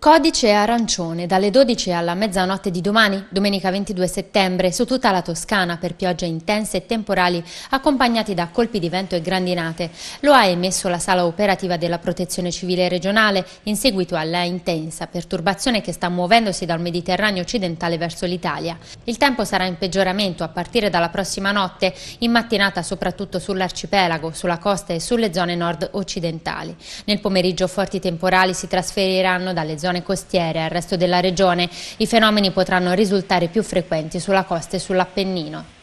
Codice arancione dalle 12 alla mezzanotte di domani, domenica 22 settembre, su tutta la Toscana per piogge intense e temporali accompagnati da colpi di vento e grandinate. Lo ha emesso la sala operativa della Protezione Civile regionale in seguito alla intensa perturbazione che sta muovendosi dal Mediterraneo occidentale verso l'Italia. Il tempo sarà in peggioramento a partire dalla prossima notte, in mattinata soprattutto sull'arcipelago, sulla costa e sulle zone nord occidentali. Nel pomeriggio forti temporali si trasferiranno dalle zone zone costiere e al resto della regione, i fenomeni potranno risultare più frequenti sulla costa e sull'Appennino.